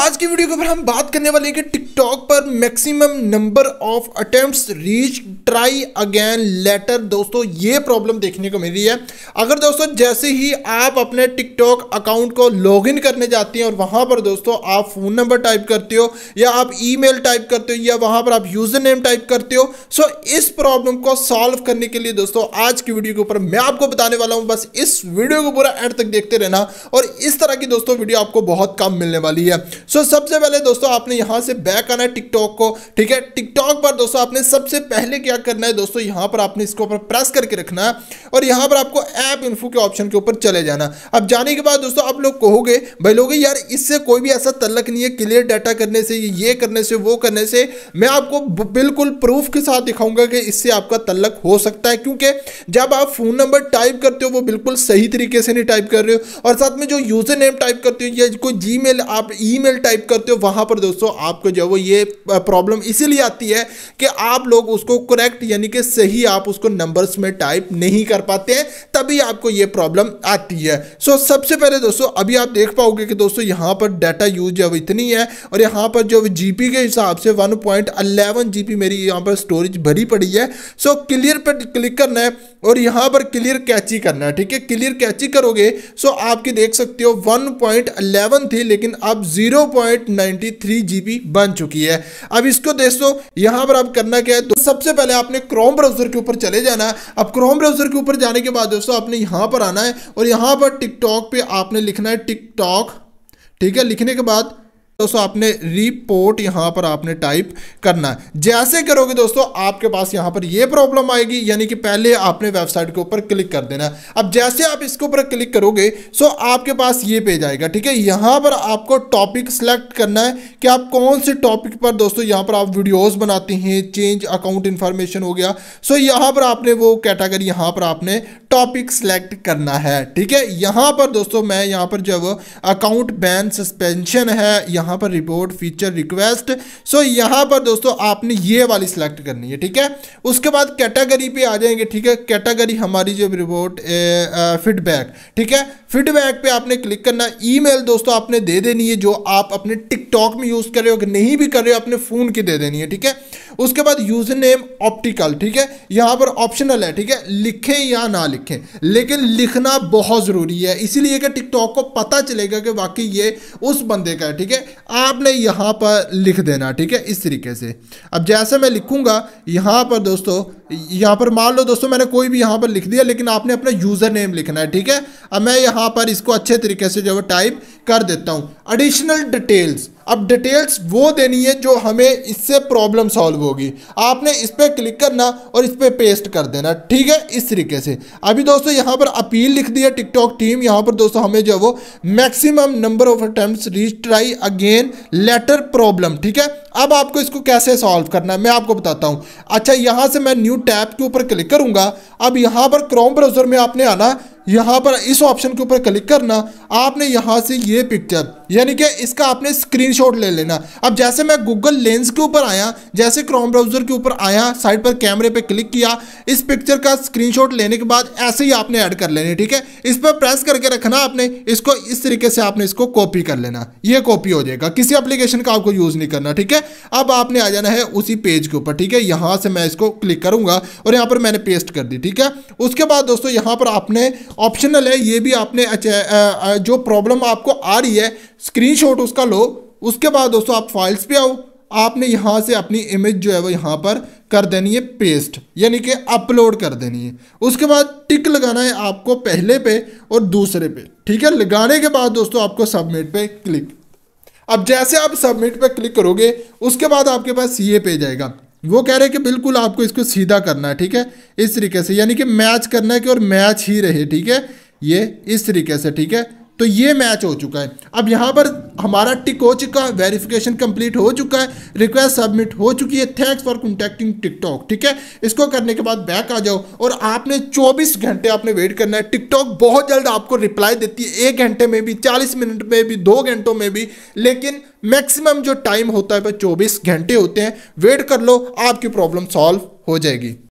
आज की वीडियो के ऊपर हम बात करने वाले हैं कि टिकटॉक पर maximum number of attempts reach try again later दोस्तों ये प्रॉब्लम देखने को मिली है अगर दोस्तों जैसे ही आप अपने टिकटॉक अकाउंट को लॉगिन करने जाते हैं और वहां पर दोस्तों आप फ़ोन नंबर टाइप करते हो या आप ईमेल टाइप करते हो या वहां पर आप यूज़र नेम टाइप करते हो सो इस प्रॉब्लम को सॉल्व करने के लिए दोस्तों आज की वीडियो के ऊपर मैं आपको बताने वाला हूँ बस इस वीडियो को पूरा एंड तक देखते रहना और इस तरह की दोस्तों वीडियो आपको बहुत कम मिलने वाली है सो so, सबसे पहले दोस्तों आपने यहां से बैक आना है टिकटॉक को ठीक है टिकटॉक पर दोस्तों आपने सबसे पहले क्या क्या करना है दोस्तों यहां पर आपने इसके ऊपर प्रेस करके रखना है और यहां पर आपको ऐप इन्फो के ऑप्शन के ऊपर चले जाना अब जाने के बाद दोस्तों आप लोग कहोगे भाई लोगे यार इससे कोई भी ऐसा तलक नहीं है क्लियर डाटा करने से ये करने से वो करने से मैं आपको बिल्कुल प्रूफ के साथ दिखाऊंगा कि इससे आपका तलक हो सकता है क्योंकि जब आप फ़ोन नंबर टाइप करते हो वो बिल्कुल सही तरीके से नहीं टाइप कर रहे हो और साथ में जो यूज़र नेम टाइप करते हो या कोई जी आप ई टाइप करते हो वहां पर दोस्तों आपको जो वो ये प्रॉब्लम इसीलिए आती है कि आप लोग उसको करेक्ट यानी कि सही आप उसको नंबर्स में टाइप नहीं कर पाते हैं तभी आपको ये प्रॉब्लम आती है सो so, सबसे पहले दोस्तों अभी आप देख पाओगे कि दोस्तों यहाँ पर डाटा यूज अब इतनी है और यहाँ पर जो जी के हिसाब से 1.11 जीपी मेरी यहाँ पर स्टोरेज भरी पड़ी है सो so, क्लियर पर क्लिक करना है और यहाँ पर क्लियर कैची करना है ठीक है क्लियर कैची करोगे सो so, आप देख सकते हो 1.11 थी लेकिन अब zero point ninety three GB बन चुकी है अब इसको दोस्तों यहां पर आप करना क्या है तो सबसे पहले पहले आपने क्रोम ब्राउज़र के ऊपर चले जाना है अब क्रोम ब्राउज़र के ऊपर जाने के बाद दोस्तों आपने यहां पर आना है और यहां पर टिकटॉक पे आपने लिखना है टिकटॉक ठीक है लिखने के बाद दोस्तों आपने रिपोर्ट यहां पर आपने टाइप करना है जैसे करोगे दोस्तों आपके पास यहां पर यह प्रॉब्लम आएगी यानी कि पहले आपने वेबसाइट के ऊपर क्लिक कर देना है अब जैसे आप इसके ऊपर क्लिक करोगे सो आपके पास ये पेज आएगा ठीक है यहां पर आपको टॉपिक सेलेक्ट करना है कि आप कौन से टॉपिक पर दोस्तों यहां पर आप वीडियोज बनाते हैं चेंज अकाउंट इंफॉर्मेशन हो गया सो यहां पर आपने वो कैटेगरी यहां पर आपने टॉपिक सेलेक्ट करना है ठीक है यहाँ पर दोस्तों मैं यहाँ पर जब अकाउंट बैन सस्पेंशन है यहाँ पर रिपोर्ट फीचर रिक्वेस्ट सो यहाँ पर दोस्तों आपने ये वाली सिलेक्ट करनी है ठीक है उसके बाद कैटेगरी पे आ जाएंगे ठीक है कैटेगरी हमारी जो रिपोर्ट फीडबैक ठीक है फीडबैक पे आपने क्लिक करना ई दोस्तों आपने दे देनी है जो आप अपने टिकटॉक में यूज़ कर रहे हो नहीं भी कर रहे हो अपने फ़ोन की दे देनी है ठीक है उसके बाद यूजर नेम ऑप्टिकल ठीक है यहाँ पर ऑप्शनल है ठीक है लिखें या ना लिखें लेकिन लिखना बहुत ज़रूरी है इसीलिए कि टिकटॉक को पता चलेगा कि वाकई ये उस बंदे का है ठीक है आपने यहाँ पर लिख देना ठीक है इस तरीके से अब जैसे मैं लिखूँगा यहाँ पर दोस्तों यहाँ पर मान लो दोस्तों मैंने कोई भी यहाँ पर लिख दिया लेकिन आपने अपना यूज़र नेम लिखना है ठीक है अब मैं यहाँ पर इसको अच्छे तरीके से जो है टाइप कर देता हूँ एडिशनल डिटेल्स अब डिटेल्स वो देनी है जो हमें इससे प्रॉब्लम सॉल्व होगी आपने इस पर क्लिक करना और इस पर पेस्ट कर देना ठीक है इस तरीके से अभी दोस्तों यहाँ पर अपील लिख दी है टिकटॉक टीम यहाँ पर दोस्तों हमें जो वो maximum number of attempt reach try again later problem ठीक है अब आपको इसको कैसे सॉल्व करना है मैं आपको बताता हूँ अच्छा यहाँ से मैं न्यू टैब के ऊपर क्लिक करूँगा अब यहाँ पर क्रोम ब्राउज़र में आपने आना यहाँ पर इस ऑप्शन के ऊपर क्लिक करना आपने यहाँ से ये पिक्चर यानी कि इसका आपने स्क्रीनशॉट ले लेना अब जैसे मैं गूगल लेंस के ऊपर आया जैसे क्रोम ब्राउज़र के ऊपर आया साइड पर कैमरे पे क्लिक किया इस पिक्चर का स्क्रीनशॉट लेने के बाद ऐसे ही आपने ऐड कर लेने ठीक है इस पर प्रेस करके रखना आपने इसको इस तरीके से आपने इसको कॉपी कर लेना ये कॉपी हो जाएगा किसी अप्लीकेशन का आपको यूज़ नहीं करना ठीक है अब आपने आ जाना है उसी पेज के ऊपर ठीक है यहां से मैं इसको क्लिक करूंगा और यहां पर मैंने पेस्ट कर दी ठीक है उसके बाद दोस्तों यहां पर आपने ऑप्शनल है ये भी आपने जो प्रॉब्लम आपको आ रही है स्क्रीन उसका लो उसके बाद दोस्तों आप फाइल्स पे आओ आपने यहां से अपनी इमेज जो है वो यहां पर कर देनी है पेस्ट यानी कि अपलोड कर देनी है उसके बाद टिक लगाना है आपको पहले पे और दूसरे पे ठीक है लगाने के बाद दोस्तों आपको सबमिट पे क्लिक अब जैसे आप सबमिट पर क्लिक करोगे उसके बाद आपके पास ये पेज आएगा वो कह रहे हैं कि बिल्कुल आपको इसको सीधा करना है ठीक है इस तरीके से यानी कि मैच करना है कि और मैच ही रहे ठीक है ये इस तरीके से ठीक है तो ये मैच हो चुका है अब यहाँ पर हमारा टिक हो चुका है वेरीफिकेशन कंप्लीट हो चुका है रिक्वेस्ट सबमिट हो चुकी है थैंक्स फॉर कॉन्टैक्टिंग टिकटॉक ठीक है इसको करने के बाद बैक आ जाओ और आपने 24 घंटे आपने वेट करना है टिकटॉक बहुत जल्द आपको रिप्लाई देती है एक घंटे में भी चालीस मिनट में भी दो घंटों में भी लेकिन मैक्सिमम जो टाइम होता है वह चौबीस घंटे होते हैं वेट कर लो आपकी प्रॉब्लम सॉल्व हो जाएगी